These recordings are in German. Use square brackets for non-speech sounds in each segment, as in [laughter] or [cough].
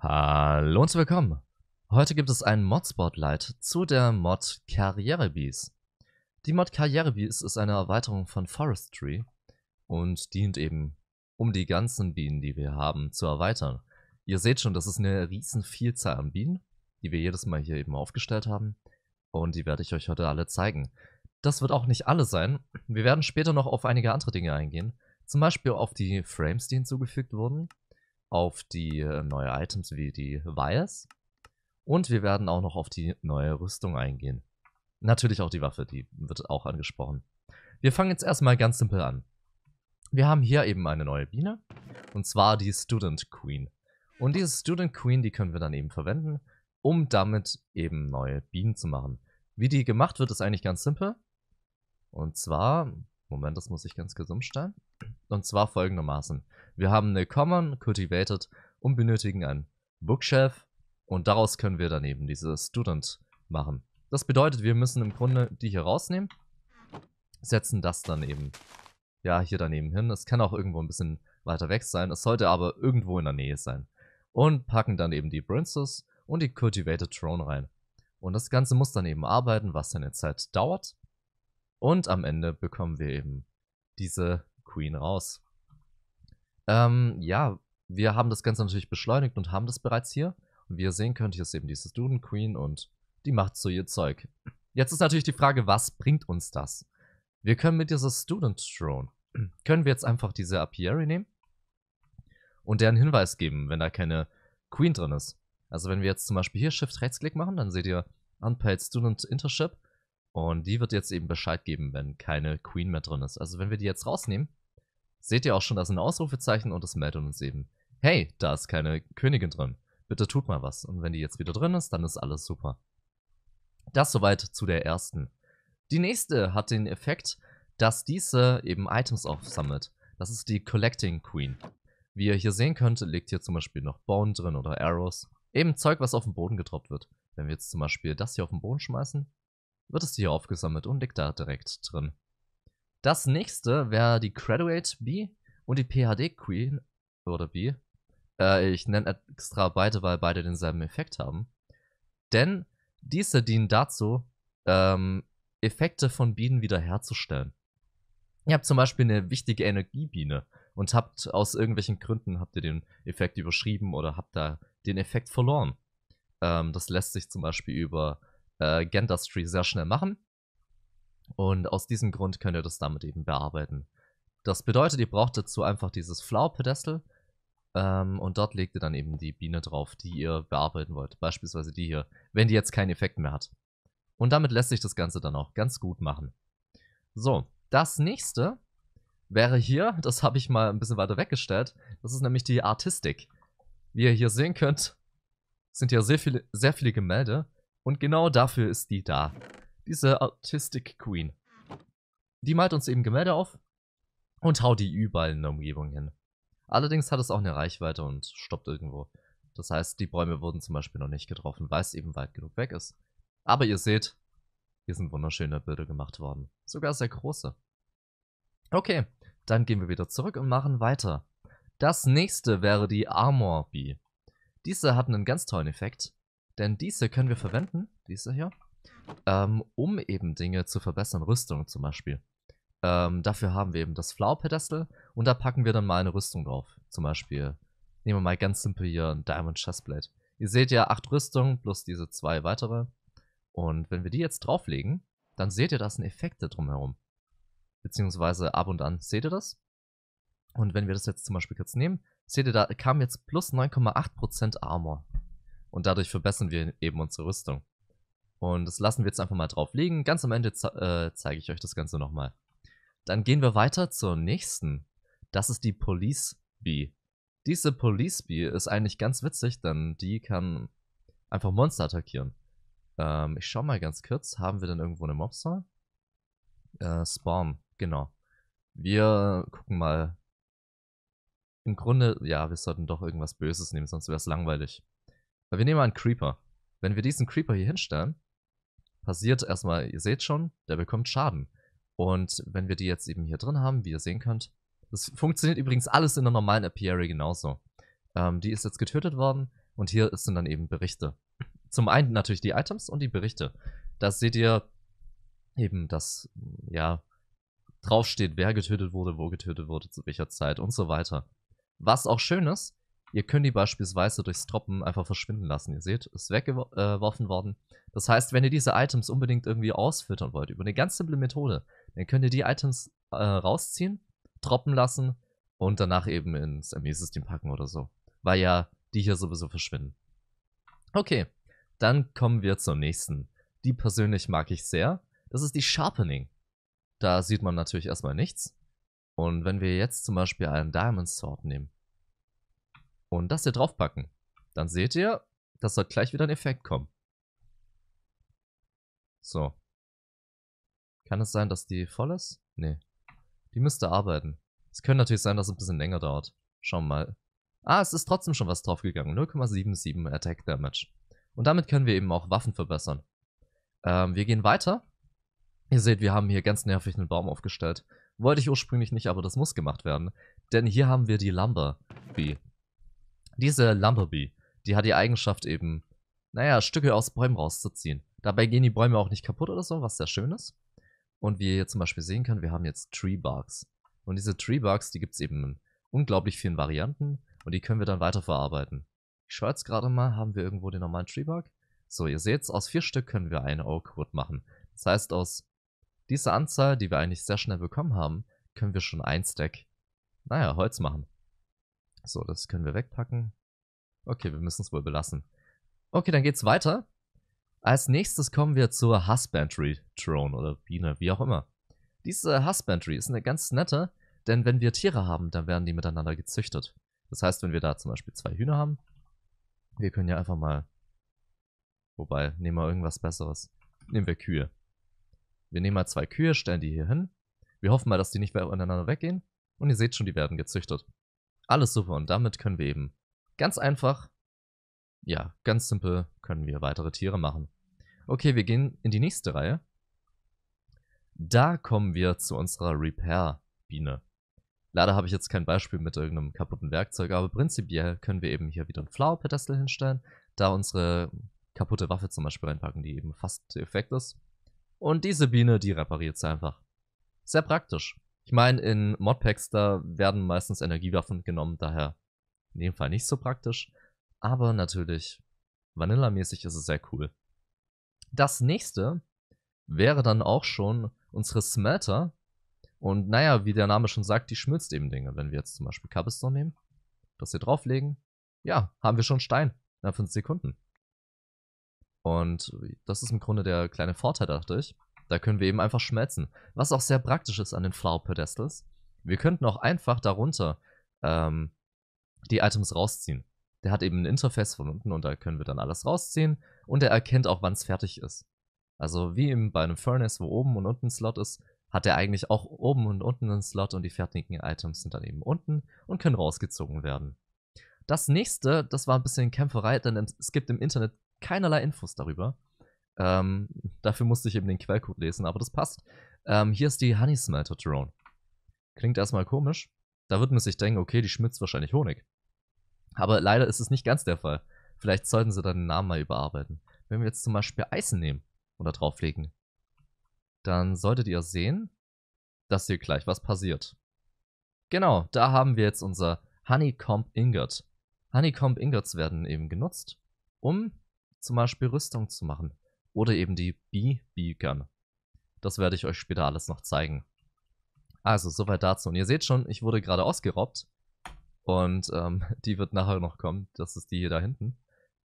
Hallo und willkommen. Heute gibt es ein Mod-Spotlight zu der Mod Karrierebees. Die Mod Karrierebees ist eine Erweiterung von Forestry und dient eben, um die ganzen Bienen, die wir haben, zu erweitern. Ihr seht schon, das ist eine riesen Vielzahl an Bienen, die wir jedes Mal hier eben aufgestellt haben und die werde ich euch heute alle zeigen. Das wird auch nicht alle sein. Wir werden später noch auf einige andere Dinge eingehen. Zum Beispiel auf die Frames, die hinzugefügt wurden auf die äh, neue Items wie die Vias. Und wir werden auch noch auf die neue Rüstung eingehen. Natürlich auch die Waffe, die wird auch angesprochen. Wir fangen jetzt erstmal ganz simpel an. Wir haben hier eben eine neue Biene. Und zwar die Student Queen. Und diese Student Queen, die können wir dann eben verwenden, um damit eben neue Bienen zu machen. Wie die gemacht wird, ist eigentlich ganz simpel. Und zwar Moment, das muss ich ganz kurz umstellen. Und zwar folgendermaßen. Wir haben eine Common, Cultivated und benötigen ein Bookshelf und daraus können wir daneben diese Student machen. Das bedeutet, wir müssen im Grunde die hier rausnehmen, setzen das daneben. Ja, hier daneben hin. Es kann auch irgendwo ein bisschen weiter weg sein. Es sollte aber irgendwo in der Nähe sein. Und packen dann eben die Princess und die Cultivated Throne rein. Und das Ganze muss dann eben arbeiten, was seine Zeit dauert. Und am Ende bekommen wir eben diese Queen raus. Ähm, ja, wir haben das Ganze natürlich beschleunigt und haben das bereits hier. Und wie ihr sehen könnt, hier ist eben diese Student Queen und die macht so ihr Zeug. Jetzt ist natürlich die Frage, was bringt uns das? Wir können mit dieser Student Throne, [clears throat] können wir jetzt einfach diese Apiary nehmen und deren Hinweis geben, wenn da keine Queen drin ist. Also wenn wir jetzt zum Beispiel hier Shift-Rechtsklick machen, dann seht ihr Unpaid Student Internship und die wird jetzt eben Bescheid geben, wenn keine Queen mehr drin ist. Also wenn wir die jetzt rausnehmen, seht ihr auch schon, da sind Ausrufezeichen und es meldet uns eben, hey, da ist keine Königin drin. Bitte tut mal was. Und wenn die jetzt wieder drin ist, dann ist alles super. Das soweit zu der ersten. Die nächste hat den Effekt, dass diese eben Items aufsammelt. Das ist die Collecting Queen. Wie ihr hier sehen könnt, liegt hier zum Beispiel noch Bone drin oder Arrows. Eben Zeug, was auf den Boden getroppt wird. Wenn wir jetzt zum Beispiel das hier auf den Boden schmeißen, wird es hier aufgesammelt und liegt da direkt drin. Das nächste wäre die Graduate B und die PhD Queen oder B. Äh, ich nenne extra beide, weil beide denselben Effekt haben. Denn diese dienen dazu, ähm, Effekte von Bienen wiederherzustellen. Ihr habt zum Beispiel eine wichtige Energiebiene und habt aus irgendwelchen Gründen habt ihr den Effekt überschrieben oder habt da den Effekt verloren. Ähm, das lässt sich zum Beispiel über äh, Gendustry sehr schnell machen. Und aus diesem Grund könnt ihr das damit eben bearbeiten. Das bedeutet, ihr braucht dazu einfach dieses Flower Pedestal ähm, und dort legt ihr dann eben die Biene drauf, die ihr bearbeiten wollt. Beispielsweise die hier, wenn die jetzt keinen Effekt mehr hat. Und damit lässt sich das Ganze dann auch ganz gut machen. So, das nächste wäre hier, [laughs] das habe ich mal ein bisschen weiter weggestellt, das ist nämlich die Artistik. Wie ihr hier sehen könnt, sind ja sehr viele, sehr viele Gemälde und genau dafür ist die da. Diese Artistic Queen. Die malt uns eben Gemälde auf und haut die überall in der Umgebung hin. Allerdings hat es auch eine Reichweite und stoppt irgendwo. Das heißt, die Bäume wurden zum Beispiel noch nicht getroffen, weil es eben weit genug weg ist. Aber ihr seht, hier sind wunderschöne Bilder gemacht worden. Sogar sehr große. Okay, dann gehen wir wieder zurück und machen weiter. Das nächste wäre die Armor Bee. Diese hat einen ganz tollen Effekt. Denn diese können wir verwenden, diese hier, ähm, um eben Dinge zu verbessern, Rüstung zum Beispiel. Ähm, dafür haben wir eben das Flower-Pedestal und da packen wir dann mal eine Rüstung drauf. Zum Beispiel, nehmen wir mal ganz simpel hier ein Diamond Chestplate. Ihr seht ja acht Rüstungen plus diese zwei weitere. Und wenn wir die jetzt drauflegen, dann seht ihr, da sind Effekte drumherum. Beziehungsweise ab und an. Seht ihr das? Und wenn wir das jetzt zum Beispiel kurz nehmen, seht ihr, da kam jetzt plus 9,8% Armor und dadurch verbessern wir eben unsere Rüstung. Und das lassen wir jetzt einfach mal drauf liegen. Ganz am Ende ze äh, zeige ich euch das Ganze nochmal. Dann gehen wir weiter zur nächsten. Das ist die Police Bee. Diese Police Bee ist eigentlich ganz witzig, denn die kann einfach Monster attackieren. Ähm, ich schau mal ganz kurz. Haben wir denn irgendwo eine Mobster? Äh, Spawn, genau. Wir gucken mal. Im Grunde, ja, wir sollten doch irgendwas Böses nehmen, sonst wäre es langweilig. Weil wir nehmen mal einen Creeper. Wenn wir diesen Creeper hier hinstellen, passiert erstmal, ihr seht schon, der bekommt Schaden. Und wenn wir die jetzt eben hier drin haben, wie ihr sehen könnt, das funktioniert übrigens alles in der normalen Apiary genauso. Ähm, die ist jetzt getötet worden und hier sind dann eben Berichte. Zum einen natürlich die Items und die Berichte. Da seht ihr eben, dass, ja, draufsteht, wer getötet wurde, wo getötet wurde, zu welcher Zeit und so weiter. Was auch schön ist, Ihr könnt die beispielsweise durchs Droppen einfach verschwinden lassen. Ihr seht, ist weggeworfen äh, worden. Das heißt, wenn ihr diese Items unbedingt irgendwie ausfüttern wollt, über eine ganz simple Methode, dann könnt ihr die Items äh, rausziehen, droppen lassen und danach eben ins ME-System packen oder so. Weil ja die hier sowieso verschwinden. Okay, dann kommen wir zur nächsten. Die persönlich mag ich sehr. Das ist die Sharpening. Da sieht man natürlich erstmal nichts. Und wenn wir jetzt zum Beispiel einen Diamond Sword nehmen, und das hier draufpacken. Dann seht ihr, dass dort gleich wieder ein Effekt kommt. So. Kann es sein, dass die voll ist? Nee. Die müsste arbeiten. Es könnte natürlich sein, dass es ein bisschen länger dauert. Schauen wir mal. Ah, es ist trotzdem schon was draufgegangen. 0,77 Attack Damage. Und damit können wir eben auch Waffen verbessern. Ähm, wir gehen weiter. Ihr seht, wir haben hier ganz nervig einen Baum aufgestellt. Wollte ich ursprünglich nicht, aber das muss gemacht werden. Denn hier haben wir die Lumber Bee. Diese Lumberbee, die hat die Eigenschaft eben, naja, Stücke aus Bäumen rauszuziehen. Dabei gehen die Bäume auch nicht kaputt oder so, was sehr schön ist. Und wie ihr hier zum Beispiel sehen könnt, wir haben jetzt Tree Barks. Und diese Tree Barks, die gibt es eben in unglaublich vielen Varianten und die können wir dann weiterverarbeiten. Ich schaue jetzt gerade mal, haben wir irgendwo den normalen Tree Bark? So, ihr seht's, aus vier Stück können wir eine Oakwood machen. Das heißt, aus dieser Anzahl, die wir eigentlich sehr schnell bekommen haben, können wir schon ein Stack, naja, Holz machen. So, das können wir wegpacken. Okay, wir müssen es wohl belassen. Okay, dann geht's weiter. Als nächstes kommen wir zur Husbandry Throne oder Biene, wie auch immer. Diese Husbandry ist eine ganz nette, denn wenn wir Tiere haben, dann werden die miteinander gezüchtet. Das heißt, wenn wir da zum Beispiel zwei Hühner haben, wir können ja einfach mal... Wobei, nehmen wir irgendwas Besseres. Nehmen wir Kühe. Wir nehmen mal zwei Kühe, stellen die hier hin. Wir hoffen mal, dass die nicht voneinander weggehen. Und ihr seht schon, die werden gezüchtet. Alles super. Und damit können wir eben ganz einfach, ja, ganz simpel können wir weitere Tiere machen. Okay, wir gehen in die nächste Reihe. Da kommen wir zu unserer Repair-Biene. Leider habe ich jetzt kein Beispiel mit irgendeinem kaputten Werkzeug, aber prinzipiell können wir eben hier wieder ein Flower-Pedestal hinstellen, da unsere kaputte Waffe zum Beispiel reinpacken, die eben fast defekt ist. Und diese Biene, die repariert es einfach. Sehr praktisch. Ich meine, in Modpacks, da werden meistens Energiewaffen genommen, daher in dem Fall nicht so praktisch. Aber natürlich, Vanillamäßig ist es sehr cool. Das nächste wäre dann auch schon unsere Smelter. Und naja, wie der Name schon sagt, die schmilzt eben Dinge. Wenn wir jetzt zum Beispiel Cobblestone nehmen, das hier drauflegen, ja, haben wir schon Stein Na, 5 Sekunden. Und das ist im Grunde der kleine Vorteil, dadurch. Da können wir eben einfach schmelzen. Was auch sehr praktisch ist an den Flower Pedestals. Wir könnten auch einfach darunter ähm, die Items rausziehen. Der hat eben ein Interface von unten und da können wir dann alles rausziehen. Und er erkennt auch, wann es fertig ist. Also wie eben bei einem Furnace, wo oben und unten ein Slot ist, hat er eigentlich auch oben und unten einen Slot und die fertigen Items sind dann eben unten und können rausgezogen werden. Das nächste, das war ein bisschen Kämpferei, denn es gibt im Internet keinerlei Infos darüber. Ähm, dafür musste ich eben den Quellcode lesen, aber das passt. Ähm, hier ist die Honey Smelter Drone. Klingt erstmal komisch. Da wird man sich denken, okay, die schmilzt wahrscheinlich Honig. Aber leider ist es nicht ganz der Fall. Vielleicht sollten sie dann den Namen mal überarbeiten. Wenn wir jetzt zum Beispiel Eisen nehmen und da drauflegen, dann solltet ihr sehen, dass hier gleich was passiert. Genau, da haben wir jetzt unser Honeycomb Ingot. Honeycomb Ingots werden eben genutzt, um zum Beispiel Rüstung zu machen oder eben die b Gun. Das werde ich euch später alles noch zeigen. Also, soweit dazu. Und ihr seht schon, ich wurde gerade ausgeraubt. Und ähm, [laughs] die wird nachher noch kommen. Das ist die hier da hinten.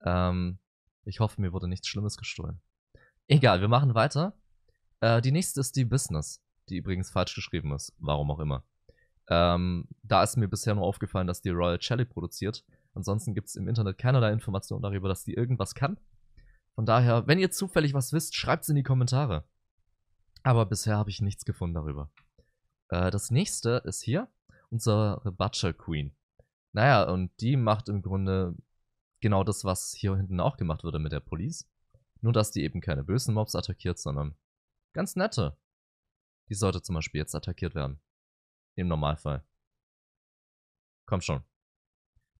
Ähm, ich hoffe, mir wurde nichts Schlimmes gestohlen. Egal, wir machen weiter. Äh, die nächste ist die Business, die übrigens falsch geschrieben ist. Warum auch immer. Ähm, da ist mir bisher nur aufgefallen, dass die Royal Jelly produziert. Ansonsten gibt es im Internet keinerlei Informationen darüber, dass die irgendwas kann. Von daher, wenn ihr zufällig was wisst, schreibt es in die Kommentare. Aber bisher habe ich nichts gefunden darüber. Äh, das nächste ist hier unsere Butcher Queen. Naja, und die macht im Grunde genau das, was hier hinten auch gemacht wurde mit der Police. Nur, dass die eben keine bösen Mobs attackiert, sondern ganz nette. Die sollte zum Beispiel jetzt attackiert werden. Im Normalfall. Komm schon.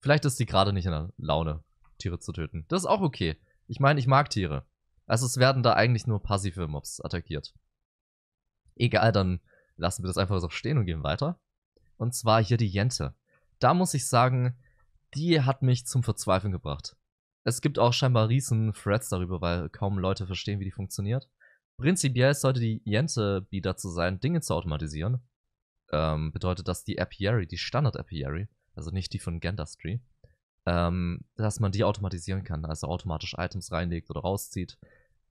Vielleicht ist die gerade nicht in der Laune, Tiere zu töten. Das ist auch okay. Ich meine, ich mag Tiere. Also es werden da eigentlich nur passive Mobs attackiert. Egal, dann lassen wir das einfach so stehen und gehen weiter. Und zwar hier die Jente. Da muss ich sagen, die hat mich zum Verzweifeln gebracht. Es gibt auch scheinbar riesen Threads darüber, weil kaum Leute verstehen, wie die funktioniert. Prinzipiell sollte die Jente B dazu sein, Dinge zu automatisieren. Ähm, bedeutet, dass die Apiary, die Standard Apiary, also nicht die von Gendastry, ähm, dass man die automatisieren kann, also automatisch Items reinlegt oder rauszieht.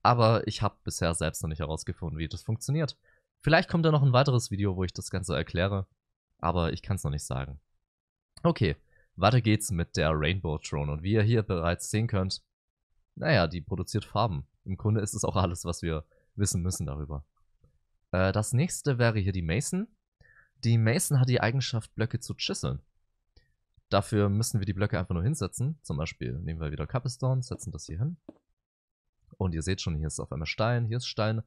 Aber ich habe bisher selbst noch nicht herausgefunden, wie das funktioniert. Vielleicht kommt da noch ein weiteres Video, wo ich das Ganze erkläre, aber ich kann es noch nicht sagen. Okay, weiter geht's mit der Rainbow Throne und wie ihr hier bereits sehen könnt, naja, die produziert Farben. Im Grunde ist es auch alles, was wir wissen müssen darüber. Äh, das nächste wäre hier die Mason. Die Mason hat die Eigenschaft, Blöcke zu chiseln. Dafür müssen wir die Blöcke einfach nur hinsetzen. Zum Beispiel nehmen wir wieder Cobblestone, setzen das hier hin. Und ihr seht schon, hier ist auf einmal Stein, hier ist Stein.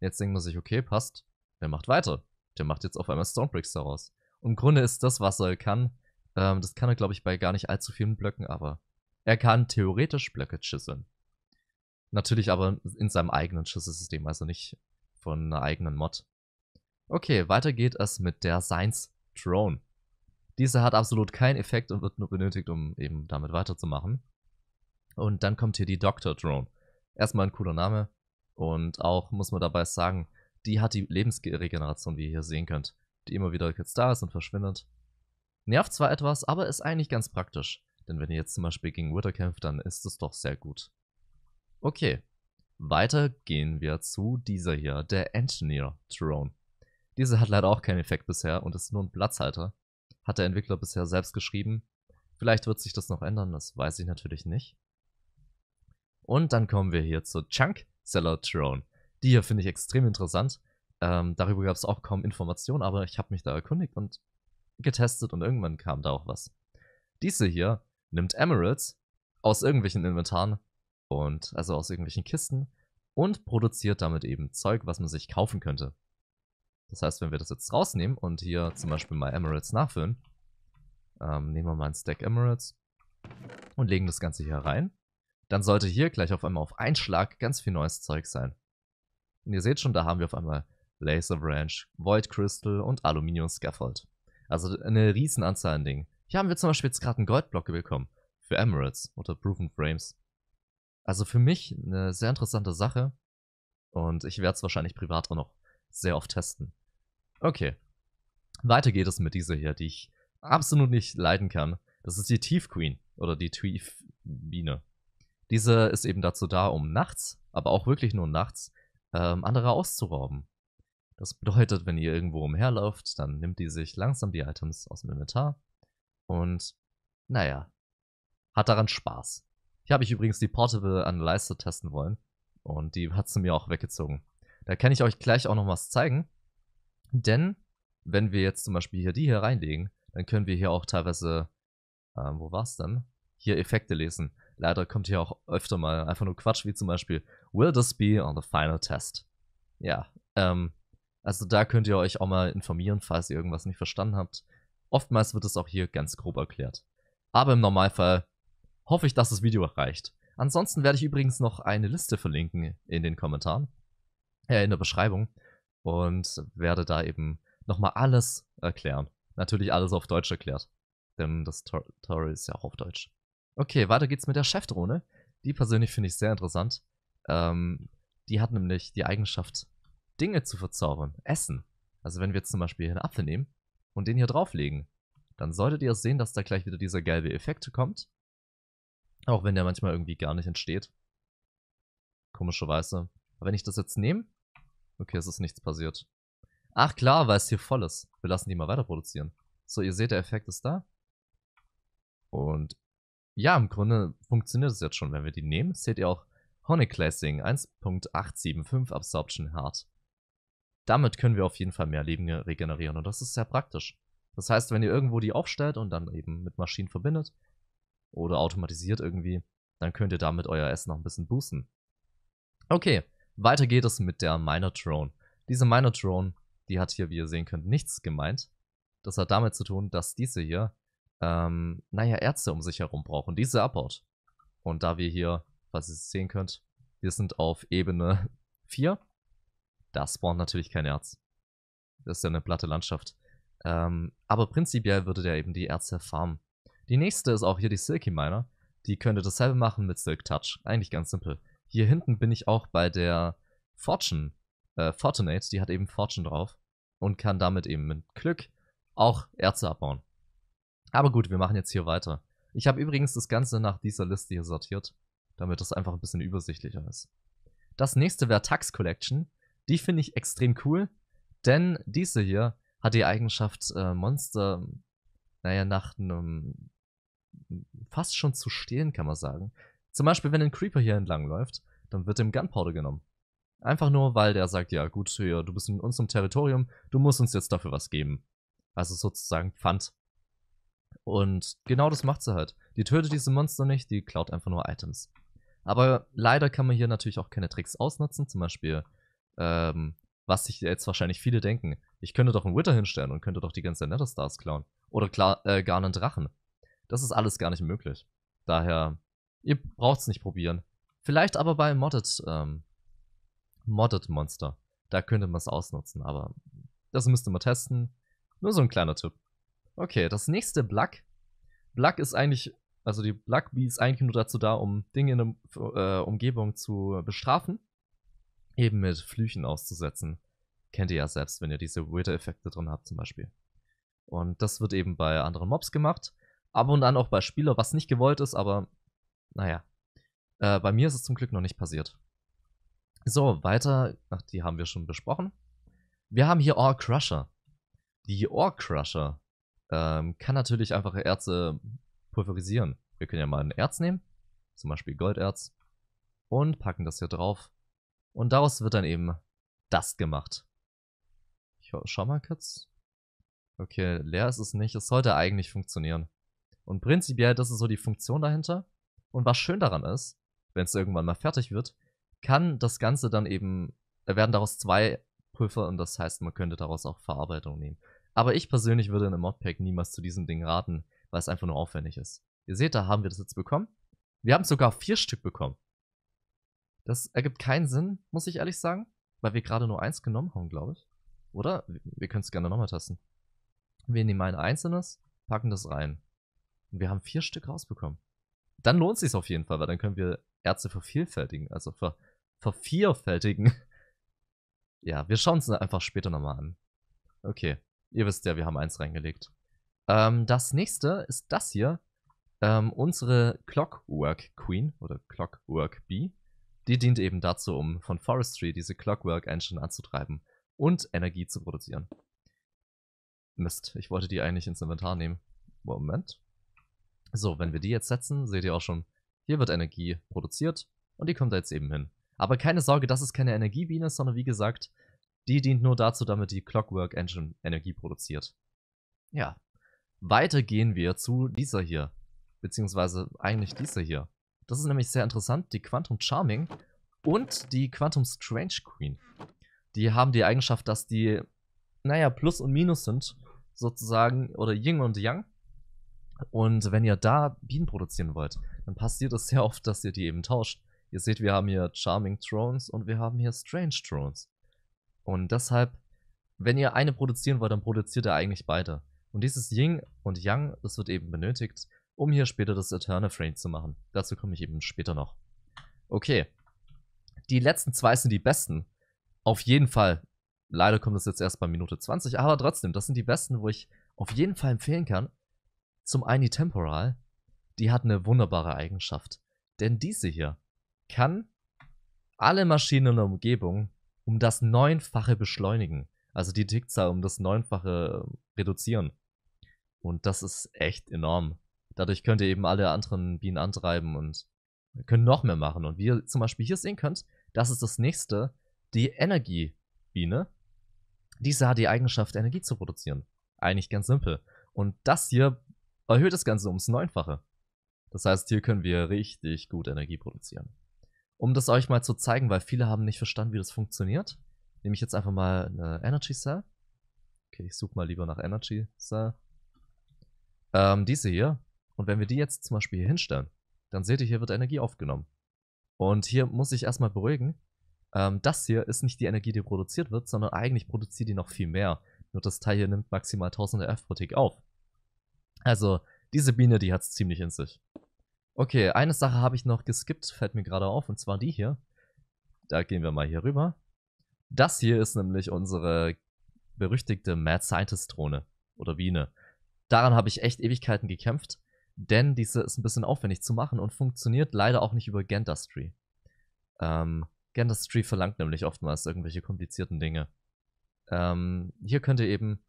Jetzt denkt man sich, okay, passt. Der macht weiter. Der macht jetzt auf einmal Stonebricks daraus. Und im Grunde ist das, was er kann. Ähm, das kann er, glaube ich, bei gar nicht allzu vielen Blöcken, aber er kann theoretisch Blöcke chiseln. Natürlich aber in seinem eigenen Schüsselsystem, also nicht von einer eigenen Mod. Okay, weiter geht es mit der Science Drone. Diese hat absolut keinen Effekt und wird nur benötigt, um eben damit weiterzumachen. Und dann kommt hier die Doctor Drone. Erstmal ein cooler Name. Und auch muss man dabei sagen, die hat die Lebensregeneration, wie ihr hier sehen könnt, die immer wieder jetzt da ist und verschwindet. Nervt zwar etwas, aber ist eigentlich ganz praktisch. Denn wenn ihr jetzt zum Beispiel gegen Wither kämpft, dann ist es doch sehr gut. Okay, weiter gehen wir zu dieser hier, der Engineer Drone. Diese hat leider auch keinen Effekt bisher und ist nur ein Platzhalter hat der Entwickler bisher selbst geschrieben. Vielleicht wird sich das noch ändern, das weiß ich natürlich nicht. Und dann kommen wir hier zur Chunk Throne. Die hier finde ich extrem interessant. Ähm, darüber gab es auch kaum Informationen, aber ich habe mich da erkundigt und getestet und irgendwann kam da auch was. Diese hier nimmt Emeralds aus irgendwelchen Inventaren und also aus irgendwelchen Kisten und produziert damit eben Zeug, was man sich kaufen könnte. Das heißt, wenn wir das jetzt rausnehmen und hier zum Beispiel mal Emeralds nachfüllen, ähm, nehmen wir mal einen Stack Emeralds und legen das Ganze hier rein, dann sollte hier gleich auf einmal auf einen Schlag ganz viel neues Zeug sein. Und ihr seht schon, da haben wir auf einmal Laser Branch, Void Crystal und Aluminium Scaffold. Also eine riesen Anzahl an Dingen. Hier haben wir zum Beispiel jetzt gerade einen Goldblock bekommen. Für Emeralds oder Proven Frames. Also für mich eine sehr interessante Sache. Und ich werde es wahrscheinlich privat auch noch sehr oft testen. Okay. Weiter geht es mit dieser hier, die ich absolut nicht leiden kann. Das ist die Thief Queen oder die Thief Biene. Diese ist eben dazu da, um nachts, aber auch wirklich nur nachts, ähm, andere auszurauben. Das bedeutet, wenn ihr irgendwo umherläuft, dann nimmt die sich langsam die Items aus dem Inventar und, naja, hat daran Spaß. Hier habe ich übrigens die Portable an Leiste testen wollen und die hat sie mir auch weggezogen. Da kann ich euch gleich auch noch was zeigen. Denn wenn wir jetzt zum Beispiel hier die hier reinlegen, dann können wir hier auch teilweise, ähm, wo war's denn? Hier Effekte lesen. Leider kommt hier auch öfter mal einfach nur Quatsch, wie zum Beispiel, will this be on the final test? Ja, ähm, also da könnt ihr euch auch mal informieren, falls ihr irgendwas nicht verstanden habt. Oftmals wird es auch hier ganz grob erklärt. Aber im Normalfall hoffe ich, dass das Video reicht. Ansonsten werde ich übrigens noch eine Liste verlinken in den Kommentaren, äh, in der Beschreibung und werde da eben nochmal alles erklären. Natürlich alles auf Deutsch erklärt, denn das Tor ist ja auch auf Deutsch. Okay, weiter geht's mit der Chefdrohne. Die persönlich finde ich sehr interessant. Ähm, die hat nämlich die Eigenschaft, Dinge zu verzaubern, Essen. Also wenn wir jetzt zum Beispiel hier einen Apfel nehmen und den hier drauflegen, dann solltet ihr sehen, dass da gleich wieder dieser gelbe Effekt kommt. Auch wenn der manchmal irgendwie gar nicht entsteht. Komischerweise. Aber wenn ich das jetzt nehme Okay, es ist nichts passiert. Ach klar, weil es hier voll ist. Wir lassen die mal weiter produzieren. So, ihr seht, der Effekt ist da. Und ja, im Grunde funktioniert es jetzt schon. Wenn wir die nehmen, seht ihr auch Honey Honeyclassing 1.875 Absorption Hard. Damit können wir auf jeden Fall mehr Leben regenerieren und das ist sehr praktisch. Das heißt, wenn ihr irgendwo die aufstellt und dann eben mit Maschinen verbindet oder automatisiert irgendwie, dann könnt ihr damit euer Essen noch ein bisschen boosten. Okay, weiter geht es mit der Minor Drone. Diese Minor Drone, die hat hier, wie ihr sehen könnt, nichts gemeint. Das hat damit zu tun, dass diese hier, ähm, naja, Ärzte um sich herum brauchen, diese abbaut. Und da wir hier, was ihr sehen könnt, wir sind auf Ebene 4. [laughs] Da spawnt natürlich kein Erz. Das ist ja eine platte Landschaft. Ähm, aber prinzipiell würde der eben die Erze farmen. Die nächste ist auch hier die Silky Miner. Die könnte dasselbe machen mit Silk Touch. Eigentlich ganz simpel. Hier hinten bin ich auch bei der Fortune, äh, Fortunate, die hat eben Fortune drauf und kann damit eben mit Glück auch Erze abbauen. Aber gut, wir machen jetzt hier weiter. Ich habe übrigens das Ganze nach dieser Liste hier sortiert, damit das einfach ein bisschen übersichtlicher ist. Das nächste wäre Tax Collection. Die finde ich extrem cool, denn diese hier hat die Eigenschaft äh, Monster, naja, nach einem fast schon zu stehlen, kann man sagen. Zum Beispiel, wenn ein Creeper hier entlang läuft, dann wird dem Gunpowder genommen. Einfach nur, weil der sagt, ja gut, hier, du bist in unserem Territorium, du musst uns jetzt dafür was geben. Also sozusagen Pfand. Und genau das macht sie halt. Die tötet diese Monster nicht, die klaut einfach nur Items. Aber leider kann man hier natürlich auch keine Tricks ausnutzen. Zum Beispiel, ähm, was sich jetzt wahrscheinlich viele denken, ich könnte doch einen Witter hinstellen und könnte doch die ganze Netherstars klauen. Oder klar, äh, gar einen Drachen. Das ist alles gar nicht möglich. Daher Ihr braucht es nicht probieren. Vielleicht aber bei Modded, ähm, Modded Monster. Da könnte man es ausnutzen, aber das müsste man testen. Nur so ein kleiner Tipp. Okay, das nächste Black. Black ist eigentlich, also die Black Bee ist eigentlich nur dazu da, um Dinge in der äh, Umgebung zu bestrafen. Eben mit Flüchen auszusetzen. Kennt ihr ja selbst, wenn ihr diese Wither-Effekte drin habt zum Beispiel. Und das wird eben bei anderen Mobs gemacht. Ab und an auch bei Spieler, was nicht gewollt ist, aber naja. Äh, bei mir ist es zum Glück noch nicht passiert. So, weiter. Ach, die haben wir schon besprochen. Wir haben hier Ore Crusher. Die Ore Crusher ähm, kann natürlich einfache Erze pulverisieren. Wir können ja mal ein Erz nehmen, zum Beispiel Golderz, und packen das hier drauf. Und daraus wird dann eben das gemacht. Ich schau mal kurz. Okay, leer ist es nicht. Es sollte eigentlich funktionieren. Und prinzipiell, das ist so die Funktion dahinter. Und was schön daran ist, wenn es irgendwann mal fertig wird, kann das Ganze dann eben, werden daraus zwei Pulver und das heißt, man könnte daraus auch Verarbeitung nehmen. Aber ich persönlich würde in einem Modpack niemals zu diesem Ding raten, weil es einfach nur aufwendig ist. Ihr seht, da haben wir das jetzt bekommen. Wir haben sogar vier Stück bekommen. Das ergibt keinen Sinn, muss ich ehrlich sagen, weil wir gerade nur eins genommen haben, glaube ich. Oder? Wir können es gerne nochmal tasten. Wir nehmen ein einzelnes, packen das rein. Und wir haben vier Stück rausbekommen dann lohnt es sich auf jeden Fall, weil dann können wir Ärzte vervielfältigen, also ver vervierfältigen. [laughs] Ja, wir schauen es einfach später nochmal an. Okay, ihr wisst ja, wir haben eins reingelegt. Ähm, das nächste ist das hier. Ähm, unsere Clockwork Queen oder Clockwork Bee, die dient eben dazu, um von Forestry diese Clockwork Engine anzutreiben und Energie zu produzieren. Mist, ich wollte die eigentlich ins Inventar nehmen. Moment. So, wenn wir die jetzt setzen, seht ihr auch schon, hier wird Energie produziert und die kommt da jetzt eben hin. Aber keine Sorge, das ist keine Energiebiene, sondern wie gesagt, die dient nur dazu, damit die Clockwork Engine Energie produziert. Ja, weiter gehen wir zu dieser hier, beziehungsweise eigentlich dieser hier. Das ist nämlich sehr interessant, die Quantum Charming und die Quantum Strange Queen. Die haben die Eigenschaft, dass die, naja, Plus und Minus sind, sozusagen, oder Yin und Yang. Und wenn ihr da Bienen produzieren wollt, dann passiert es [laughs] sehr oft, dass ihr die eben tauscht. Ihr seht, wir haben hier Charming Drones und wir haben hier Strange Drones. Und deshalb, wenn ihr eine produzieren wollt, dann produziert ihr eigentlich beide. Und dieses Ying und Yang, das wird eben benötigt, um hier später das Eternal Frame zu machen. Dazu komme ich eben später noch. Okay. Die letzten zwei sind die besten. Auf jeden Fall. Leider kommt das jetzt erst bei Minute 20, aber trotzdem, das sind die besten, wo ich auf jeden Fall empfehlen kann. Zum einen die Temporal, die hat eine wunderbare Eigenschaft. Denn diese hier kann alle Maschinen in der Umgebung um das Neunfache beschleunigen. Also die Tickzahl um das Neunfache äh, reduzieren. Und das ist echt enorm. Dadurch könnt ihr eben alle anderen Bienen antreiben und können noch mehr machen. Und wie ihr zum Beispiel hier sehen könnt, das ist das nächste, die Energiebiene. Diese hat die Eigenschaft, Energie zu produzieren. Eigentlich ganz simpel. Und das hier erhöht das Ganze ums Neunfache. Das heißt, hier können wir richtig gut Energie produzieren. Um das euch mal zu zeigen, weil viele haben nicht verstanden, wie das funktioniert, nehme ich jetzt einfach mal eine Energy Cell. Okay, ich suche mal lieber nach Energy Cell. Ähm, diese hier. Und wenn wir die jetzt zum Beispiel hier hinstellen, dann seht ihr, hier wird Energie aufgenommen. Und hier muss ich erstmal beruhigen, ähm, das hier ist nicht die Energie, die produziert wird, sondern eigentlich produziert die noch viel mehr. Nur das Teil hier nimmt maximal 1000 F pro Tick auf. Also, diese Biene, die hat es ziemlich in sich. Okay, eine Sache habe ich noch geskippt, fällt mir gerade auf, und zwar die hier. Da gehen wir mal hier rüber. Das hier ist nämlich unsere berüchtigte Mad Scientist Drohne oder Biene. Daran habe ich echt Ewigkeiten gekämpft, denn diese ist ein bisschen aufwendig zu machen und funktioniert leider auch nicht über Gendastry. Ähm, Gandastry verlangt nämlich oftmals irgendwelche komplizierten Dinge. Ähm, hier könnt ihr eben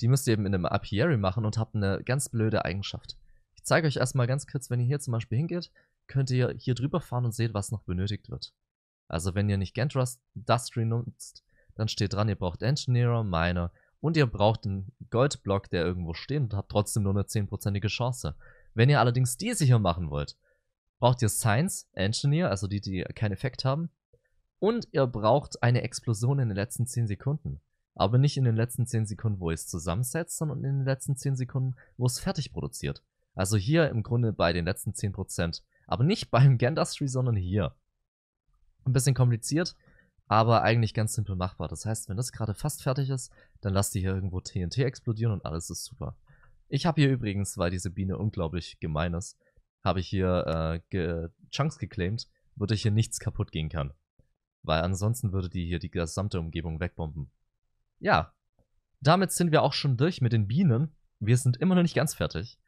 die müsst ihr eben in einem Apiary machen und habt eine ganz blöde Eigenschaft. Ich zeige euch erstmal ganz kurz, wenn ihr hier zum Beispiel hingeht, könnt ihr hier drüber fahren und seht, was noch benötigt wird. Also wenn ihr nicht Gantrust Dustry nutzt, dann steht dran, ihr braucht Engineer, Miner und ihr braucht einen Goldblock, der irgendwo steht und habt trotzdem nur eine 10%ige Chance. Wenn ihr allerdings diese hier machen wollt, braucht ihr Science, Engineer, also die, die keinen Effekt haben, und ihr braucht eine Explosion in den letzten 10 Sekunden aber nicht in den letzten 10 Sekunden, wo ihr es zusammensetzt, sondern in den letzten 10 Sekunden, wo es fertig produziert. Also hier im Grunde bei den letzten 10%. Aber nicht [laughs] beim Gendustry, sondern hier. Ein bisschen kompliziert, aber eigentlich ganz simpel machbar. Das heißt, wenn das gerade fast fertig ist, dann lasst ihr hier irgendwo TNT explodieren und alles ist super. Ich habe hier übrigens, weil diese Biene unglaublich gemein ist, habe ich hier äh, ge Chunks geclaimed, würde ich hier nichts kaputt gehen kann. Weil ansonsten würde die hier die gesamte Umgebung wegbomben. Ja, damit sind wir auch schon durch mit den Bienen. Wir sind immer noch nicht ganz fertig.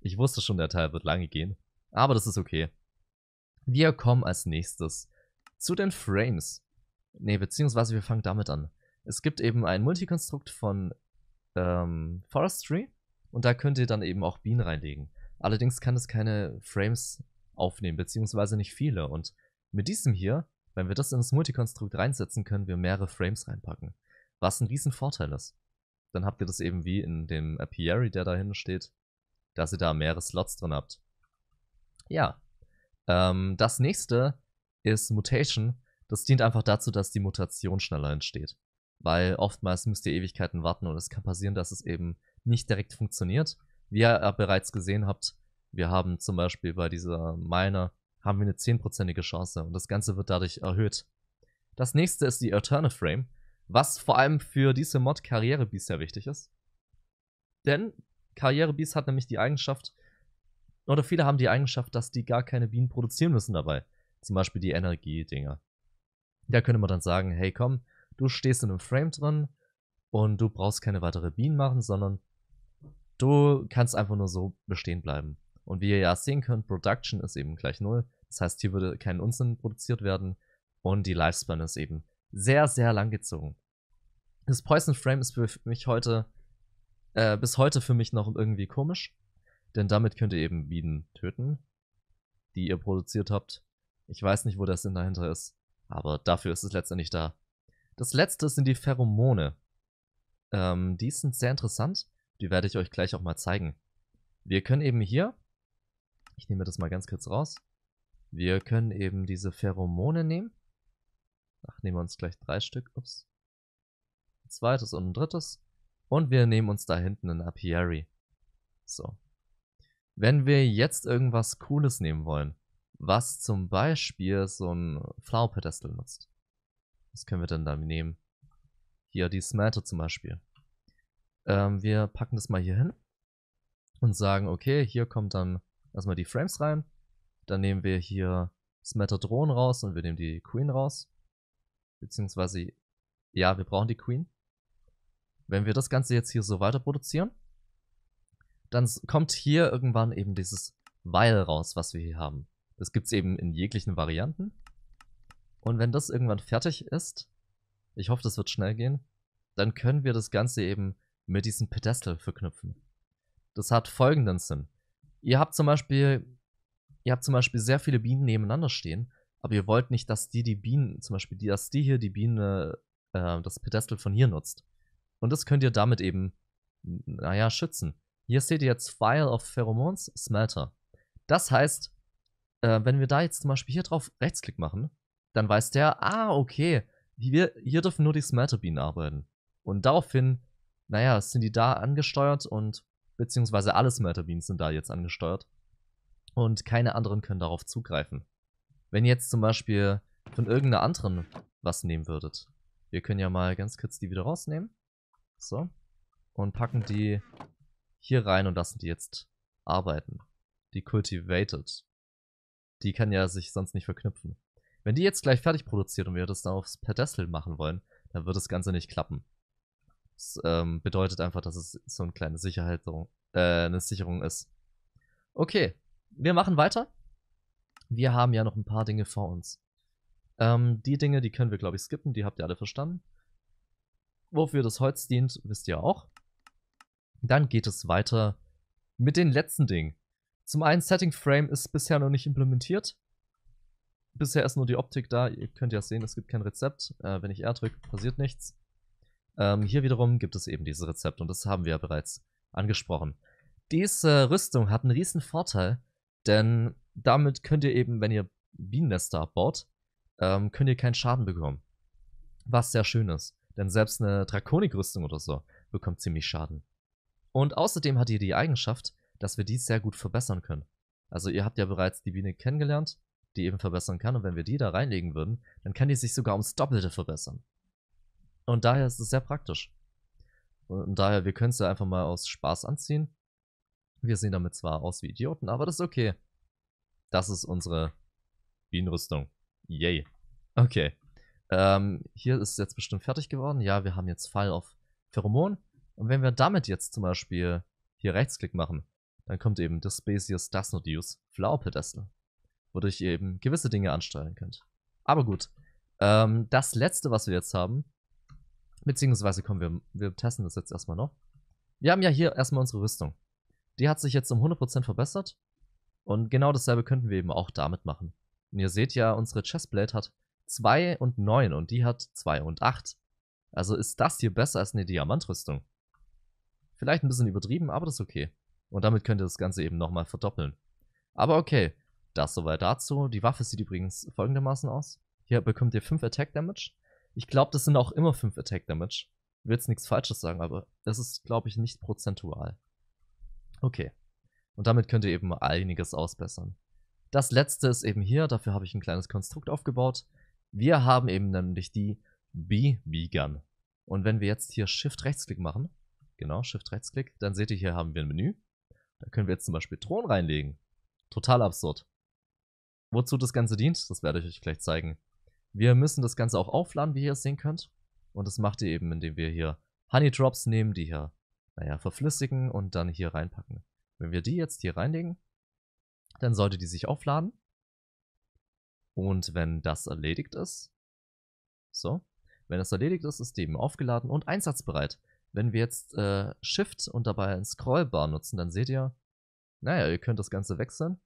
Ich wusste schon, der Teil wird lange gehen. Aber das ist okay. Wir kommen als nächstes zu den Frames. Ne, beziehungsweise wir fangen damit an. Es gibt eben ein Multikonstrukt von ähm, Forestry und da könnt ihr dann eben auch Bienen reinlegen. Allerdings kann es keine Frames aufnehmen, beziehungsweise nicht viele. Und mit diesem hier, wenn wir das ins Multikonstrukt reinsetzen, können wir mehrere Frames reinpacken. Was ein Riesenvorteil ist. Dann habt ihr das eben wie in dem Apiary, äh, der da hinten steht, dass ihr da mehrere Slots drin habt. Ja. Ähm, das nächste ist Mutation. Das dient einfach dazu, dass die Mutation schneller entsteht. Weil oftmals müsst ihr Ewigkeiten warten und es kann passieren, dass es eben nicht direkt funktioniert. Wie ihr äh, bereits gesehen habt, wir haben zum Beispiel bei dieser Miner haben wir eine 10%ige Chance und das Ganze wird dadurch erhöht. Das nächste ist die Eternal Frame. Was vor allem für diese Mod Karrierebeast sehr wichtig ist. Denn Karrierebeast hat nämlich die Eigenschaft, oder viele haben die Eigenschaft, dass die gar keine Bienen produzieren müssen dabei. Zum Beispiel die Energiedinger. Da könnte man dann sagen, hey komm, du stehst in einem Frame drin und du brauchst keine weitere Bienen machen, sondern du kannst einfach nur so bestehen bleiben. Und wie ihr ja sehen könnt, Production ist eben gleich null. Das heißt, hier würde kein Unsinn produziert werden und die Lifespan ist eben sehr, sehr lang gezogen. Das Poison Frame ist für mich heute, äh, bis heute für mich noch irgendwie komisch. Denn damit könnt ihr eben Bienen töten, die ihr produziert habt. Ich weiß nicht, wo der Sinn dahinter ist, aber dafür ist es letztendlich da. Das letzte sind die Pheromone. Ähm, die sind sehr interessant. Die werde ich euch gleich auch mal zeigen. Wir können eben hier, ich nehme das mal ganz kurz raus, wir können eben diese Pheromone nehmen. Ach, nehmen wir uns gleich drei Stück. Ups ein zweites und ein drittes. Und wir nehmen uns da hinten ein Apiary. So. Wenn wir jetzt irgendwas Cooles nehmen wollen, was zum Beispiel so ein Flower-Pedestal nutzt. Was können wir denn da nehmen? Hier die Smatter zum Beispiel. Ähm, wir packen das mal hier hin und sagen, okay, hier kommt dann erstmal die Frames rein. Dann nehmen wir hier Smatter Drohnen raus und wir nehmen die Queen raus. Beziehungsweise, ja, wir brauchen die Queen. Wenn wir das Ganze jetzt hier so weiter produzieren, dann kommt hier irgendwann eben dieses While raus, was wir hier haben. Das gibt es eben in jeglichen Varianten. Und wenn das irgendwann fertig ist, ich hoffe, das wird schnell gehen, dann können wir das Ganze eben mit diesem Pedestal verknüpfen. Das hat folgenden Sinn. Ihr habt zum Beispiel, ihr habt zum Beispiel sehr viele Bienen nebeneinander stehen, aber ihr wollt nicht, dass die die Bienen, zum Beispiel, dass die hier die Biene, äh, das Pedestal von hier nutzt. Und das könnt ihr damit eben, naja, schützen. Hier seht ihr jetzt File of Pheromones Smelter. Das heißt, äh, wenn wir da jetzt zum Beispiel hier drauf Rechtsklick machen, dann weiß der, ah, okay, hier, hier dürfen nur die Smelterbienen arbeiten. Und daraufhin, naja, sind die da angesteuert und beziehungsweise alle Smelterbienen sind da jetzt angesteuert. Und keine anderen können darauf zugreifen. Wenn ihr jetzt zum Beispiel von irgendeiner anderen was nehmen würdet, wir können ja mal ganz kurz die wieder rausnehmen. So. Und packen die hier rein und lassen die jetzt arbeiten. Die Cultivated. Die kann ja sich sonst nicht verknüpfen. Wenn die jetzt gleich fertig produziert und wir das dann aufs Pedestal machen wollen, dann wird das Ganze nicht klappen. Das ähm, bedeutet einfach, dass es so eine kleine Sicherheit, äh, eine Sicherung ist. Okay, wir machen weiter. Wir haben ja noch ein paar Dinge vor uns. Ähm, die Dinge, die können wir, glaube ich, skippen, die habt ihr alle verstanden. Wofür das Holz dient, wisst ihr auch. Dann geht es weiter mit den letzten Dingen. Zum einen, Setting Frame ist bisher noch nicht implementiert. Bisher ist nur die Optik da. Ihr könnt ja sehen, es gibt kein Rezept. Äh, wenn ich R drücke, passiert nichts. Ähm, hier wiederum gibt es eben dieses Rezept und das haben wir ja bereits angesprochen. Diese Rüstung hat einen riesen Vorteil, denn damit könnt ihr eben, wenn ihr Bienennester abbaut, ähm, könnt ihr keinen Schaden bekommen. Was sehr schön ist. Denn selbst eine Drakonik-Rüstung oder so bekommt ziemlich Schaden. Und außerdem hat ihr die Eigenschaft, dass wir die sehr gut verbessern können. Also ihr habt ja bereits die Biene kennengelernt, die eben verbessern kann. Und wenn wir die da reinlegen würden, dann kann die sich sogar ums Doppelte verbessern. Und daher ist es sehr praktisch. Und daher, wir können sie einfach mal aus Spaß anziehen. Wir sehen damit zwar aus wie Idioten, aber das ist okay. Das ist unsere Bienenrüstung. Yay. Okay ähm, hier ist jetzt bestimmt fertig geworden. Ja, wir haben jetzt Fall auf Pheromon. Und wenn wir damit jetzt zum Beispiel hier Rechtsklick machen, dann kommt eben das Species Does Not Use Flower Pedestal, wodurch ihr eben gewisse Dinge ansteuern könnt. Aber gut, ähm, das letzte, was wir jetzt haben, beziehungsweise kommen wir, wir testen das jetzt erstmal noch. Wir haben ja hier erstmal unsere Rüstung. Die hat sich jetzt um 100% verbessert und genau dasselbe könnten wir eben auch damit machen. Und ihr seht ja, unsere Chestplate hat 2 und 9 und die hat 2 und 8. Also ist das hier besser als eine Diamantrüstung. Vielleicht ein bisschen übertrieben, aber das ist okay. Und damit könnt ihr das Ganze eben nochmal verdoppeln. Aber okay, das soweit dazu. Die Waffe sieht übrigens folgendermaßen aus. Hier bekommt ihr 5 Attack Damage. Ich glaube, das sind auch immer 5 Attack Damage. Ich will jetzt nichts Falsches sagen, aber das ist, glaube ich, nicht prozentual. Okay. Und damit könnt ihr eben einiges ausbessern. Das letzte ist eben hier, dafür habe ich ein kleines Konstrukt aufgebaut. Wir haben eben nämlich die B-B-Gun. Und wenn wir jetzt hier Shift-Rechtsklick machen, genau, Shift-Rechtsklick, dann seht ihr, hier haben wir ein Menü. Da können wir jetzt zum Beispiel Thron reinlegen. Total absurd. Wozu das Ganze dient, das werde ich euch gleich zeigen. Wir müssen das Ganze auch aufladen, wie ihr es sehen könnt. Und das macht ihr eben, indem wir hier Honey Drops nehmen, die hier, naja, verflüssigen und dann hier reinpacken. Wenn wir die jetzt hier reinlegen, dann sollte die sich aufladen. Und wenn das erledigt ist, so, wenn das erledigt ist, ist die eben aufgeladen und einsatzbereit. Wenn wir jetzt äh, Shift und dabei ein Scrollbar nutzen, dann seht ihr, naja, ihr könnt das Ganze wechseln.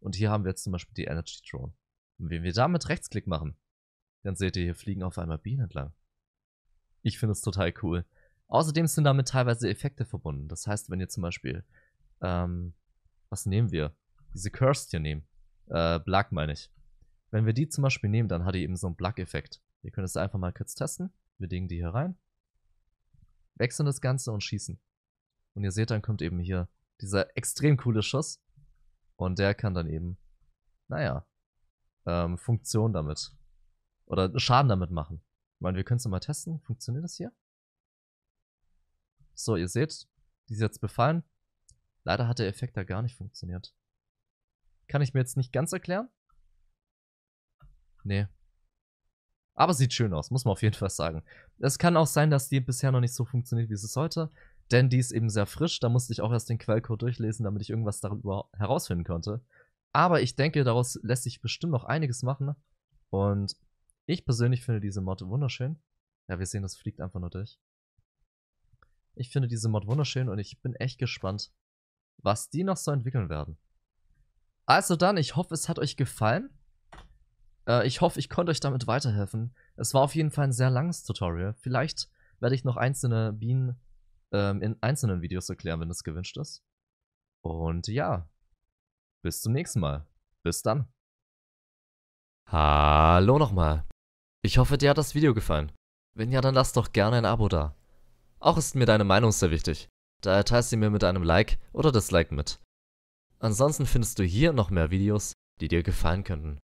Und hier haben wir jetzt zum Beispiel die Energy Drone. Und wenn wir damit Rechtsklick machen, dann seht ihr, hier fliegen auf einmal Bienen entlang. Ich finde es total cool. Außerdem sind damit teilweise Effekte verbunden. Das heißt, wenn ihr zum Beispiel, ähm, was nehmen wir? Diese Cursed hier nehmen. Äh, Black meine ich. Wenn wir die zum Beispiel nehmen, dann hat die eben so einen Plug-Effekt. Ihr könnt es einfach mal kurz testen. Wir legen die hier rein, wechseln das Ganze und schießen. Und ihr seht, dann kommt eben hier dieser extrem coole Schuss. Und der kann dann eben, naja, ähm, Funktion damit. Oder Schaden damit machen. Ich meine, wir können es mal testen. Funktioniert das hier? So, ihr seht, die ist jetzt befallen. Leider hat der Effekt da gar nicht funktioniert. Kann ich mir jetzt nicht ganz erklären. Nee. Aber sieht schön aus, muss man auf jeden Fall sagen. Es kann auch sein, dass die bisher noch nicht so funktioniert, wie es sollte. Denn die ist eben sehr frisch. Da musste ich auch erst den Quellcode durchlesen, damit ich irgendwas darüber herausfinden konnte. Aber ich denke, daraus lässt sich bestimmt noch einiges machen. Und ich persönlich finde diese Mod wunderschön. Ja, wir sehen, das fliegt einfach nur durch. Ich finde diese Mod wunderschön und ich bin echt gespannt, was die noch so entwickeln werden. Also dann, ich hoffe, es hat euch gefallen. Äh, ich hoffe, ich konnte euch damit weiterhelfen. Es war auf jeden Fall ein sehr langes Tutorial. Vielleicht werde ich noch einzelne Bienen ähm, in einzelnen Videos erklären, wenn es gewünscht ist. Und ja, bis zum nächsten Mal. Bis dann. Hallo nochmal. Ich hoffe, dir hat das Video gefallen. Wenn ja, dann lass doch gerne ein Abo da. Auch ist mir deine Meinung sehr wichtig. Daher teilst du mir mit einem Like oder Dislike mit. Ansonsten findest du hier noch mehr Videos, die dir gefallen könnten.